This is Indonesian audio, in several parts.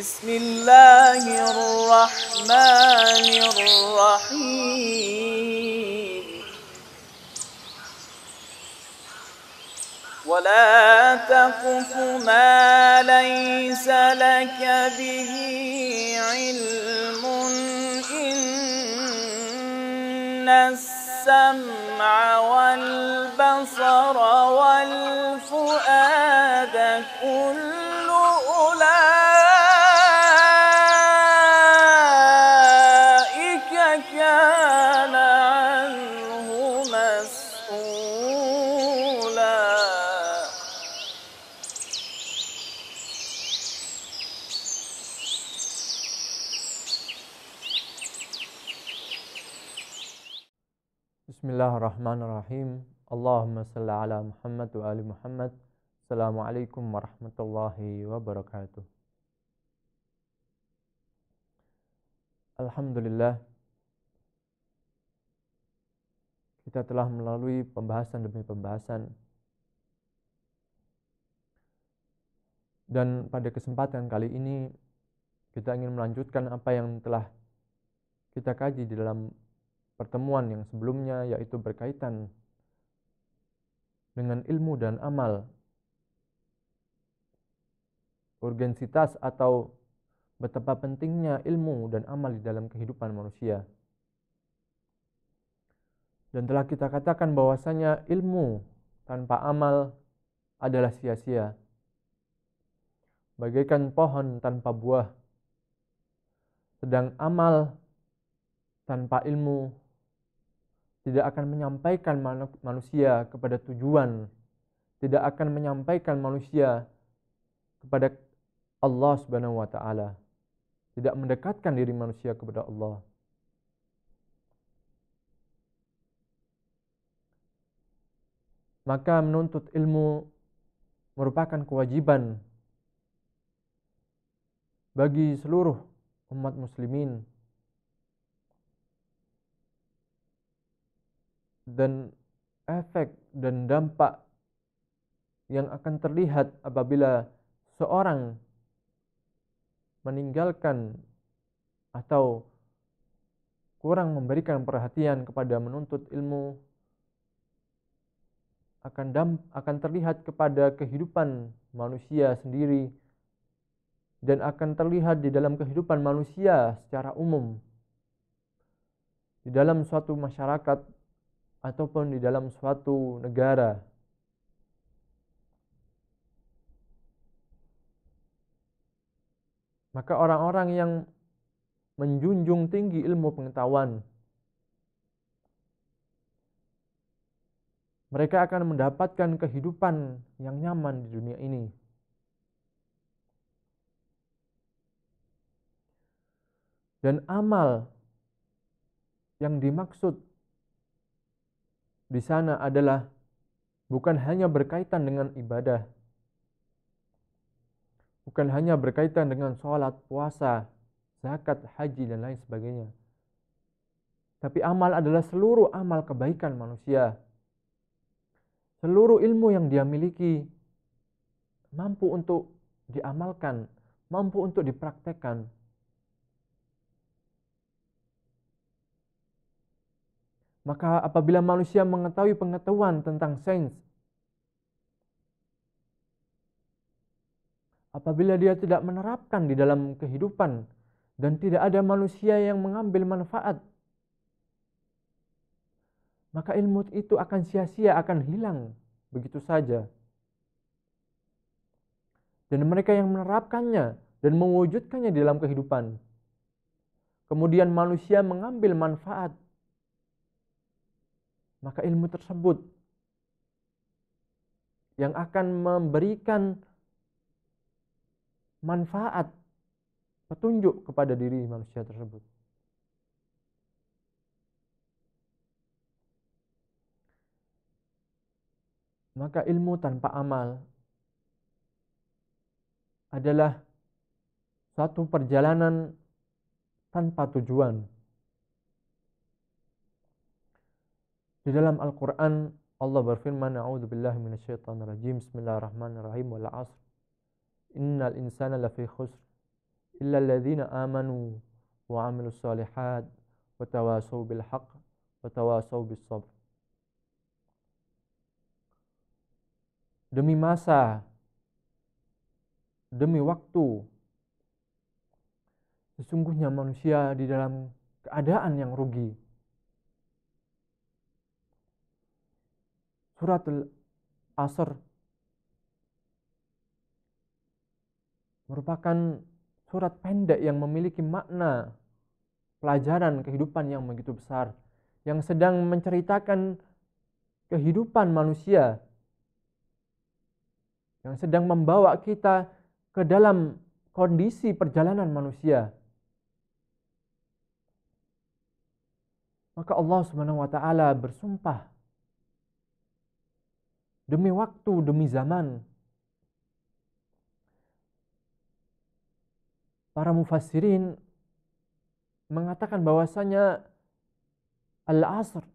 بسم الله الرحمن الرحيم ولا تقف ما ليس لك به علم إن السمع والبصر والفؤاد كل Bismillahirrahmanirrahim. Allahumma salli ala Muhammad wa ali Muhammad. Assalamualaikum warahmatullahi wabarakatuh. Alhamdulillah kita telah melalui pembahasan demi pembahasan dan pada kesempatan kali ini kita ingin melanjutkan apa yang telah kita kaji di dalam pertemuan yang sebelumnya, yaitu berkaitan dengan ilmu dan amal. Urgensitas atau betapa pentingnya ilmu dan amal di dalam kehidupan manusia. Dan telah kita katakan bahwasanya ilmu tanpa amal adalah sia-sia. Bagaikan pohon tanpa buah. Sedang amal tanpa ilmu tidak akan menyampaikan manusia kepada tujuan, tidak akan menyampaikan manusia kepada Allah Subhanahu wa taala, tidak mendekatkan diri manusia kepada Allah. Maka menuntut ilmu merupakan kewajiban bagi seluruh umat muslimin dan efek dan dampak yang akan terlihat apabila seorang meninggalkan atau kurang memberikan perhatian kepada menuntut ilmu akan damp akan terlihat kepada kehidupan manusia sendiri dan akan terlihat di dalam kehidupan manusia secara umum di dalam suatu masyarakat ataupun di dalam suatu negara. Maka orang-orang yang menjunjung tinggi ilmu pengetahuan mereka akan mendapatkan kehidupan yang nyaman di dunia ini. Dan amal yang dimaksud di sana adalah bukan hanya berkaitan dengan ibadah, bukan hanya berkaitan dengan sholat, puasa, zakat, haji, dan lain sebagainya. Tapi amal adalah seluruh amal kebaikan manusia. Seluruh ilmu yang dia miliki mampu untuk diamalkan, mampu untuk dipraktekkan, Maka apabila manusia mengetahui pengetahuan tentang sains, apabila dia tidak menerapkan di dalam kehidupan dan tidak ada manusia yang mengambil manfaat, maka ilmu itu akan sia-sia, akan hilang begitu saja. Dan mereka yang menerapkannya dan mewujudkannya di dalam kehidupan. Kemudian manusia mengambil manfaat maka ilmu tersebut yang akan memberikan manfaat petunjuk kepada diri manusia tersebut. Maka ilmu tanpa amal adalah satu perjalanan tanpa tujuan. Di dalam Al-Quran Allah berfirman A'udhu billahi minasyaitan rajim, Bismillahirrahmanirrahim wal asr Innal insana lafi khusr Illa alladhina amanu Wa amilu salihad, Wa tawasaw bil haq Wa tawasaw bis sabr Demi masa Demi waktu Sesungguhnya manusia di dalam keadaan yang rugi suratul asr merupakan surat pendek yang memiliki makna pelajaran kehidupan yang begitu besar yang sedang menceritakan kehidupan manusia yang sedang membawa kita ke dalam kondisi perjalanan manusia. Maka Allah Subhanahu wa taala bersumpah demi waktu, demi zaman. Para mufassirin mengatakan bahwasanya al-asr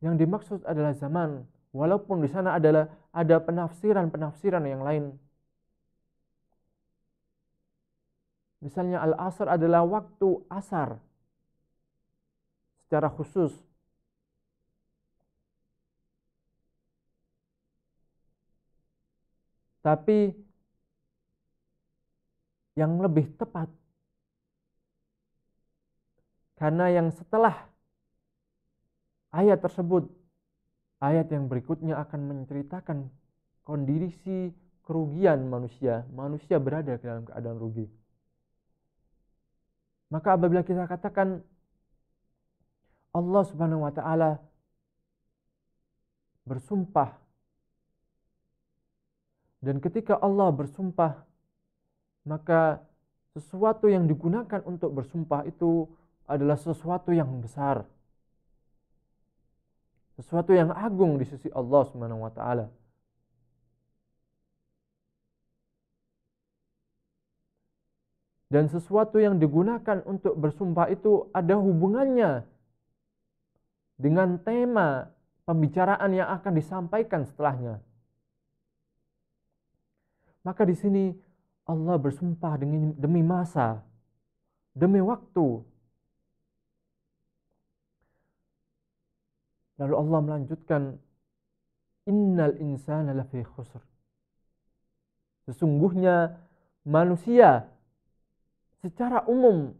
yang dimaksud adalah zaman, walaupun di sana adalah ada penafsiran-penafsiran yang lain. Misalnya al-asr adalah waktu asar secara khusus Tapi yang lebih tepat karena yang setelah ayat tersebut ayat yang berikutnya akan menceritakan kondisi kerugian manusia. Manusia berada dalam keadaan rugi. Maka apabila kita katakan Allah Subhanahu wa taala bersumpah dan ketika Allah bersumpah, maka sesuatu yang digunakan untuk bersumpah itu adalah sesuatu yang besar. Sesuatu yang agung di sisi Allah Subhanahu wa taala. Dan sesuatu yang digunakan untuk bersumpah itu ada hubungannya dengan tema pembicaraan yang akan disampaikan setelahnya. Maka di sini Allah bersumpah demi, demi masa, demi waktu. Lalu Allah melanjutkan, Innal insana lafi khusr. Sesungguhnya manusia secara umum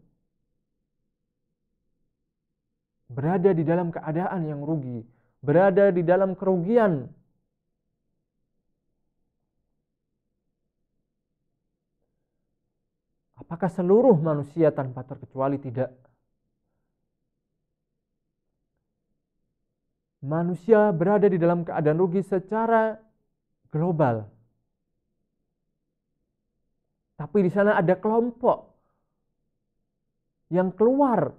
berada di dalam keadaan yang rugi, berada di dalam kerugian. Apakah seluruh manusia tanpa terkecuali tidak? Manusia berada di dalam keadaan rugi secara global. Tapi di sana ada kelompok yang keluar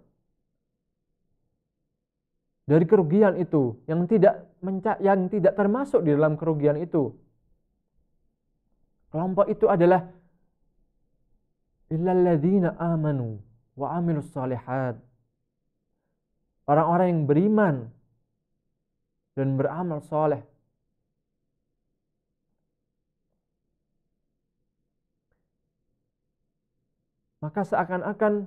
dari kerugian itu, yang tidak yang tidak termasuk di dalam kerugian itu. Kelompok itu adalah illalladzina amanu wa amilus salihat. Orang-orang yang beriman dan beramal soleh. Maka seakan-akan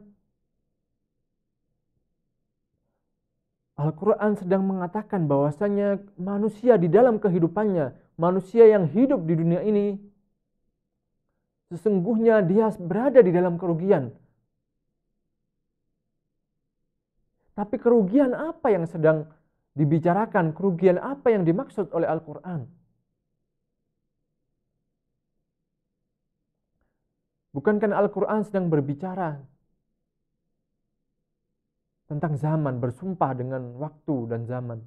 Al-Quran sedang mengatakan bahwasanya manusia di dalam kehidupannya, manusia yang hidup di dunia ini sesungguhnya dia berada di dalam kerugian. Tapi kerugian apa yang sedang dibicarakan? Kerugian apa yang dimaksud oleh Al-Quran? Bukankah Al-Quran sedang berbicara tentang zaman, bersumpah dengan waktu dan zaman?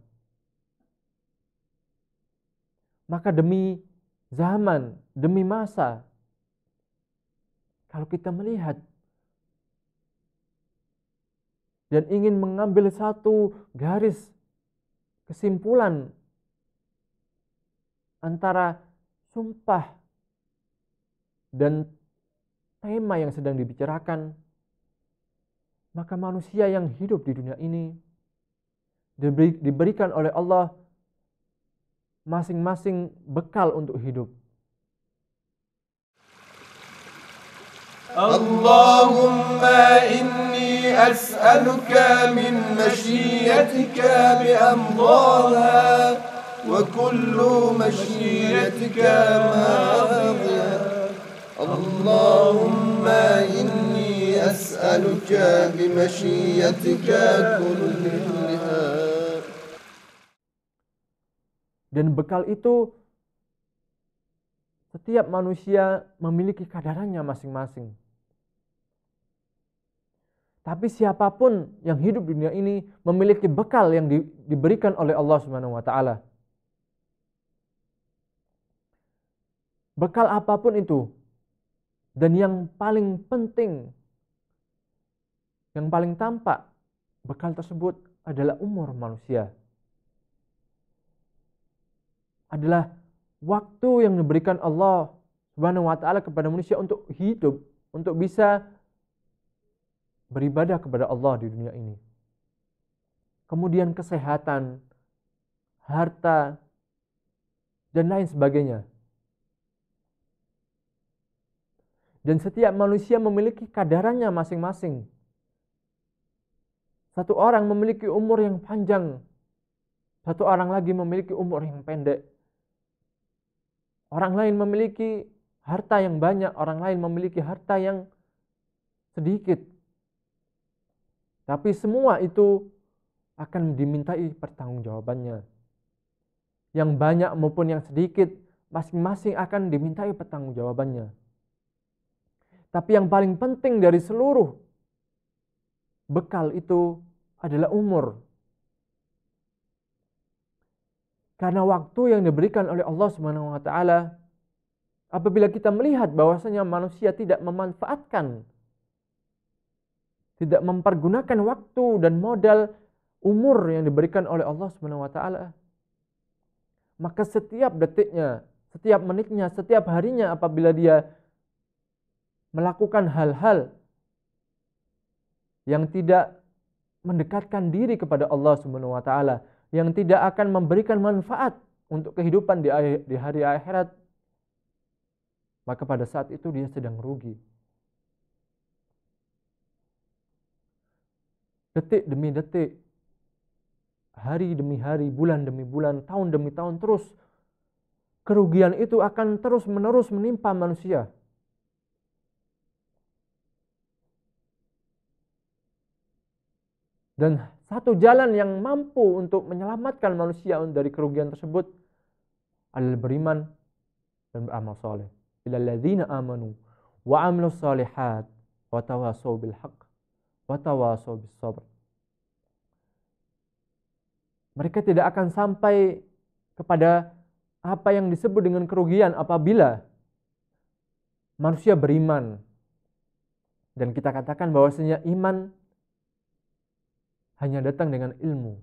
Maka demi zaman, demi masa, kalau kita melihat dan ingin mengambil satu garis kesimpulan antara sumpah dan tema yang sedang dibicarakan, maka manusia yang hidup di dunia ini diberikan oleh Allah masing-masing bekal untuk hidup. اللهم إني أسألك من مشيتك بأمضاها وكل مشيتك ماضيا اللهم إني أسألك بمشيتك كلها Dan bekal itu setiap manusia memiliki kadarnya masing-masing tapi siapapun yang hidup di dunia ini memiliki bekal yang di, diberikan oleh Allah Subhanahu wa taala. Bekal apapun itu dan yang paling penting yang paling tampak bekal tersebut adalah umur manusia. Adalah waktu yang diberikan Allah Subhanahu wa taala kepada manusia untuk hidup, untuk bisa beribadah kepada Allah di dunia ini. Kemudian kesehatan, harta, dan lain sebagainya. Dan setiap manusia memiliki kadarannya masing-masing. Satu orang memiliki umur yang panjang, satu orang lagi memiliki umur yang pendek. Orang lain memiliki harta yang banyak, orang lain memiliki harta yang sedikit. Tapi semua itu akan dimintai pertanggungjawabannya. Yang banyak maupun yang sedikit, masing-masing akan dimintai pertanggungjawabannya. Tapi yang paling penting dari seluruh bekal itu adalah umur. Karena waktu yang diberikan oleh Allah Subhanahu wa taala apabila kita melihat bahwasanya manusia tidak memanfaatkan tidak mempergunakan waktu dan modal umur yang diberikan oleh Allah Subhanahu wa taala, maka setiap detiknya, setiap menitnya, setiap harinya apabila dia melakukan hal-hal yang tidak mendekatkan diri kepada Allah Subhanahu wa taala, yang tidak akan memberikan manfaat untuk kehidupan di hari akhirat, maka pada saat itu dia sedang rugi. detik demi detik, hari demi hari, bulan demi bulan, tahun demi tahun terus kerugian itu akan terus-menerus menimpa manusia. Dan satu jalan yang mampu untuk menyelamatkan manusia dari kerugian tersebut adalah beriman dan beramal soleh. Ilalladzina amanu wa amilus salihat wa tawasau bil watawasau bisabr. Mereka tidak akan sampai kepada apa yang disebut dengan kerugian apabila manusia beriman. Dan kita katakan bahwasanya iman hanya datang dengan ilmu.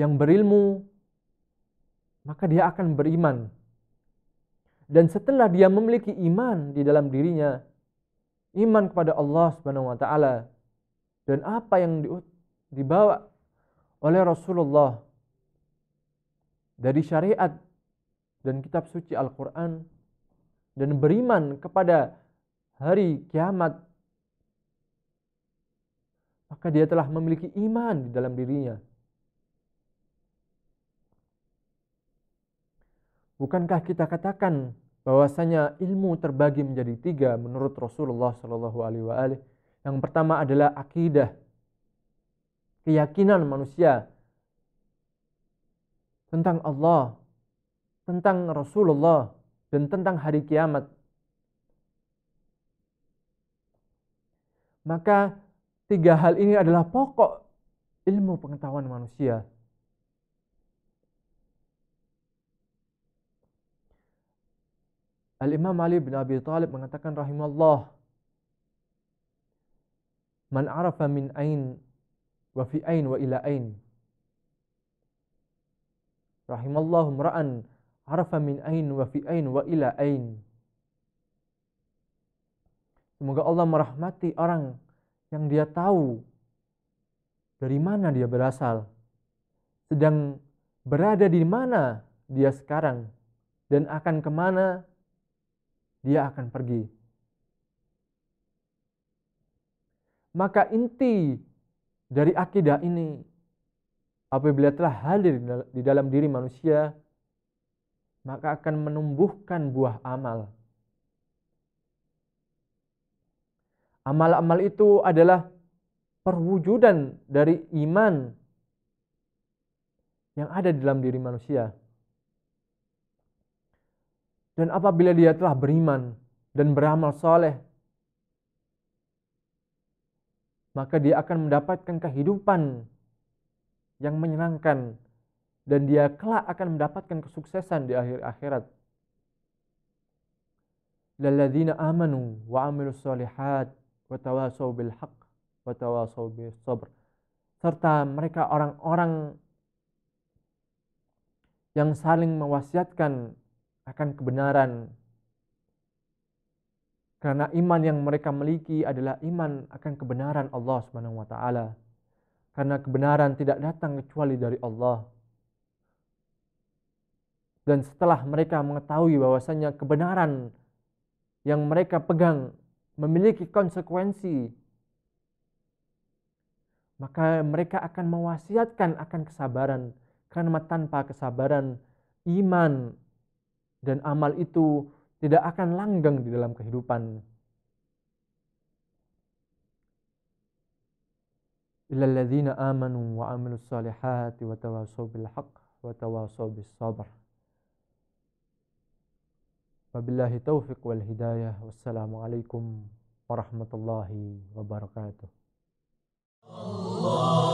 Yang berilmu maka dia akan beriman. Dan setelah dia memiliki iman di dalam dirinya, iman kepada Allah Subhanahu wa taala dan apa yang dibawa oleh Rasulullah dari syariat dan kitab suci Al-Qur'an dan beriman kepada hari kiamat maka dia telah memiliki iman di dalam dirinya bukankah kita katakan bahwasanya ilmu terbagi menjadi tiga menurut Rasulullah Shallallahu Alaihi Wasallam. Yang pertama adalah akidah, keyakinan manusia tentang Allah, tentang Rasulullah, dan tentang hari kiamat. Maka tiga hal ini adalah pokok ilmu pengetahuan manusia. Al-Imam Ali bin Abi Talib mengatakan rahimallah Man arafa min ain wa fi ain wa ila ain Rahimallahu mra'an arafa min ain wa fi ain wa ila ain Semoga Allah merahmati orang yang dia tahu dari mana dia berasal, sedang berada di mana dia sekarang, dan akan kemana dia akan pergi. Maka inti dari akidah ini apabila telah hadir di dalam diri manusia maka akan menumbuhkan buah amal. Amal-amal itu adalah perwujudan dari iman yang ada di dalam diri manusia. Dan apabila dia telah beriman dan beramal soleh, maka dia akan mendapatkan kehidupan yang menyenangkan dan dia kelak akan mendapatkan kesuksesan di akhir akhirat. Lalladzina amanu wa amilu salihat wa tawasaw bil wa tawasaw sabr. Serta mereka orang-orang yang saling mewasiatkan akan kebenaran. Karena iman yang mereka miliki adalah iman akan kebenaran Allah swt. Karena kebenaran tidak datang kecuali dari Allah. Dan setelah mereka mengetahui bahwasanya kebenaran yang mereka pegang memiliki konsekuensi, maka mereka akan mewasiatkan akan kesabaran. Karena tanpa kesabaran, iman dan amal itu tidak akan langgeng di dalam kehidupan. Illalladzina amanu wa amilus salihati wa tawasaw bil wa tawasaw bis sabr. Wabillahi taufiq wal hidayah. Wassalamualaikum warahmatullahi wabarakatuh. Allah